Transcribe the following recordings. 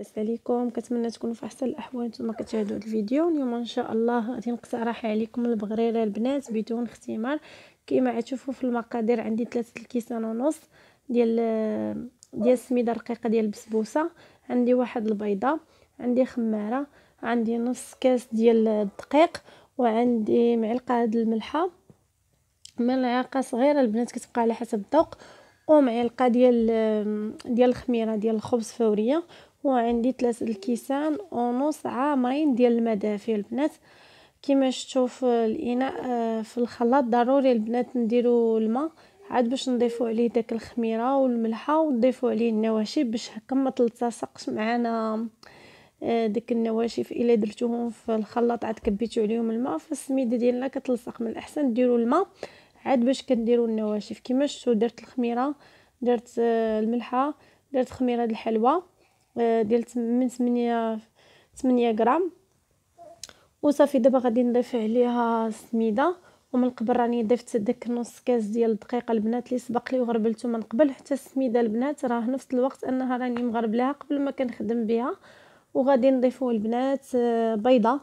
لاباس عليكم كنتمنى تكونوا في احسن الاحوال نتوما كتشاهدوا الفيديو اليوم ان شاء الله غادي نقترح عليكم البغريره البنات بدون اختمار كما تشوفوا في المقادير عندي ثلاثه الكيسان ونص ديال ديال السميده الرقيقه ديال البسبوسه عندي واحد البيضه عندي خماره عندي نص كاس ديال الدقيق وعندي معلقه هاد الملحه ملعقه صغيره البنات كتبقى على حسب الذوق ومعلقه ديال ديال الخميره ديال الخبز فوريه وعندي ثلاث الكيسان ونص عامرين ديال المدافع البنات كما شفتوا في الاناء آه، في الخلاط ضروري البنات نديروا الماء عاد باش نضيفوا عليه داك الخميره والملحه ونضيفوا عليه النواشف باش هكا ما تلتصقش معنا آه، داك النواشف الا درتوهم في الخلاط عاد كبيتو عليهم الماء فالسميده ديالنا كتلصق من الاحسن ديروا الماء عاد باش كنديروا النواشف كما شفتوا درت الخميره درت آه، الملحه درت خميره الحلوه آه، ديال من 8 8 غرام وصافي دابا غادي نضيف عليها السميده ومن قبل راني ضفت داك نص كاس ديال الدقيق البنات اللي سبق لي وغربلته من قبل حتى السميده البنات راه نفس الوقت انها راني مغربلاها قبل ما كنخدم بها وغادي نضيفو البنات آه، بيضه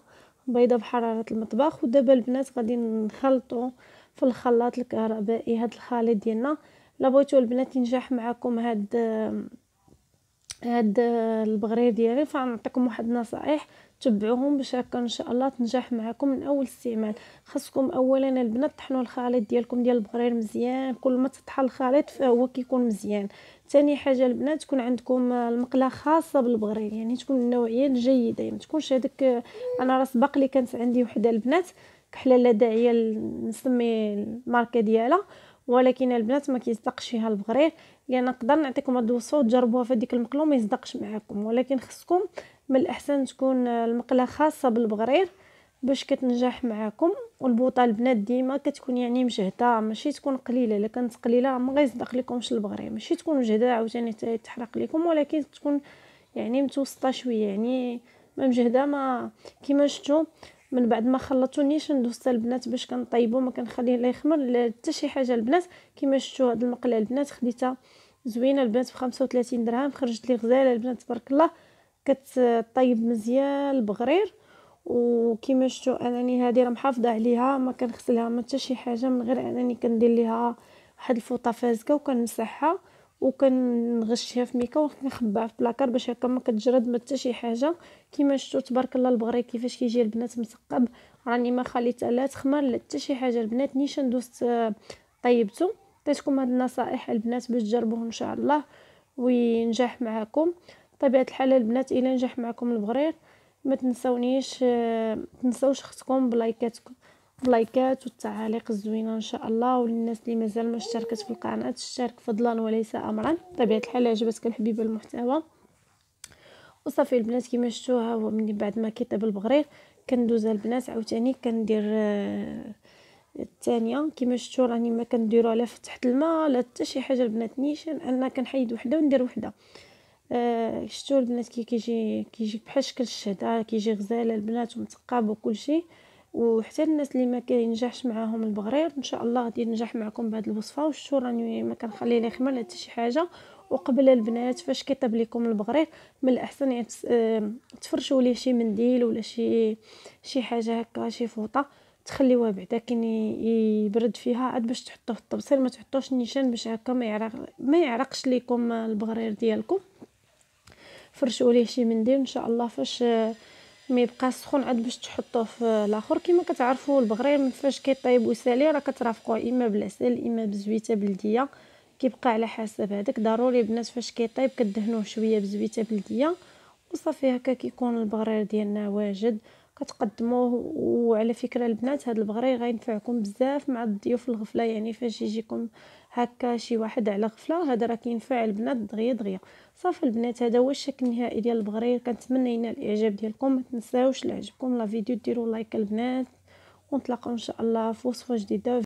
بيضه بحراره المطبخ ودابا البنات غادي نخلطو في الخلاط الكهربائي هاد الخليط ديالنا لا بغيتو البنات ينجح معكم هاد آه، هاد البغرير ديالي فغنعطيكم واحد النصائح تبعوهم باش هكا ان شاء الله تنجح معكم من اول استعمال خاصكم اولا البنات تحنوا الخليط ديالكم ديال البغرير مزيان كل ما تطحن الخليط فهو كيكون مزيان ثاني حاجه البنات تكون عندكم المقله خاصه بالبغرير يعني تكون النوعيه الجيده يعني ما تكونش هذيك انا راه سبق لي كانت عندي وحده البنات كحله لا داعيه نسمي الماركه ديالها ولكن البنات ما كيصدقش فيها البغرير لان يعني نقدر نعطيكم هاد الوصفه وتجربوها في ديك المقله وما يصدقش معاكم ولكن خصكم من الاحسن تكون المقله خاصه بالبغرير باش كتنجح معاكم والبوطه البنات ديما كتكون يعني مجهده ماشي تكون قليله الا كانت قليله ما غيصدق لكمش البغرير ماشي تكون مجهده عاوتاني تحرق لكم ولكن تكون يعني متوسطه شويه يعني ما مجهده ما كيما شفتوا من بعد ما خلطونيش ندوز البنات باش كنطيبو ما كنخليه لا يخمر لا حتى شي حاجه البنات كما شفتوا هاد المقله البنات خديتها زوينه البنات ب 35 درهم خرجت لي غزاله البنات تبارك الله كتطيب مزيان البغرير وكما شفتوا انني هذه راه محافظه عليها ما كنغسلها ما حتى شي حاجه من غير انني كندير ليها واحد الفوطه فازكه وكنمسحها وكنغشيها في ميكا وكنخبيها في بلاكار باش هكا ما كتجرد ما حتى شي حاجه كيما شفتوا تبارك الله البغري كيفاش كيجي البنات مسقب راني ما خليت لا تخمر لا حتى شي حاجه البنات نيشان دوست آه، طيبته عطيتكم هاد النصائح البنات باش تجربوه ان شاء الله وينجح معكم طبيعه الحال البنات الا نجح معكم البغرير ما تنسونيش آه، تنسوش خصكم بلايكاتكم اللايكات والتعاليق الزوينه ان شاء الله وللناس اللي مازال ما اشتركت في القناه تشترك فضلا وليس امرا بطبيعه الحال عجبتك الحبيبه المحتوى وصافي البنات كما شفتوها هو من بعد ما كيطيب البغرير كندوز البنات عاوتاني كندير آه، الثانيه كما شفتوا راني ما كنديرو لا تحت الماء لا حتى شي حاجه البنات نيشان انا كنحيد وحده وندير وحده آه شفتوا البنات كي كيجي كيجي بحال شكل الشهد كيجي غزاله البنات ومتقاب وكلشي وحتى الناس اللي ما كينجحش معاهم البغرير ان شاء الله غادي ينجح معكم بهذه الوصفه والشو راني ما كنخلي لا خمر لا شي حاجه وقبل البنات فاش كيطيب لكم البغرير من الاحسن يعني آه، تفرشوا ليه شي منديل ولا شي شي حاجه هكا شي فوطه تخليوها بعدا كي يبرد فيها عاد باش تحطوه في الطبسيل ما تحطوش النيشان باش هكا ما يعرق ما يعرقش لكم البغرير ديالكم فرشوا ليه شي منديل ان شاء الله فاش ما يبقى سخون عاد باش تحطوه في الاخر كما كتعرفوا البغرير فاش كيطيب وسالي راه كترافقوه اما بالعسل اما بزويته بلديه كيبقى على حسب هذاك ضروري البنات فاش كيطيب كدهنوه شويه بزويته بلديه وصافي هكا كيكون البغرير ديالنا واجد كتقدموه وعلى فكره البنات هذا البغرير غينفعكم بزاف مع الضيوف الغفله يعني فاش يجيكم هكا شي واحد على غفله هذا راه كينفع البنات دغيا دغيا صافي البنات هذا هو الشكل النهائي ديال البغرير كنتمنى ينال الاعجاب ديالكم ما تنساوش لعجبكم لا فيديو ديروا لايك البنات ونتلاقاو ان شاء الله في وصفه جديده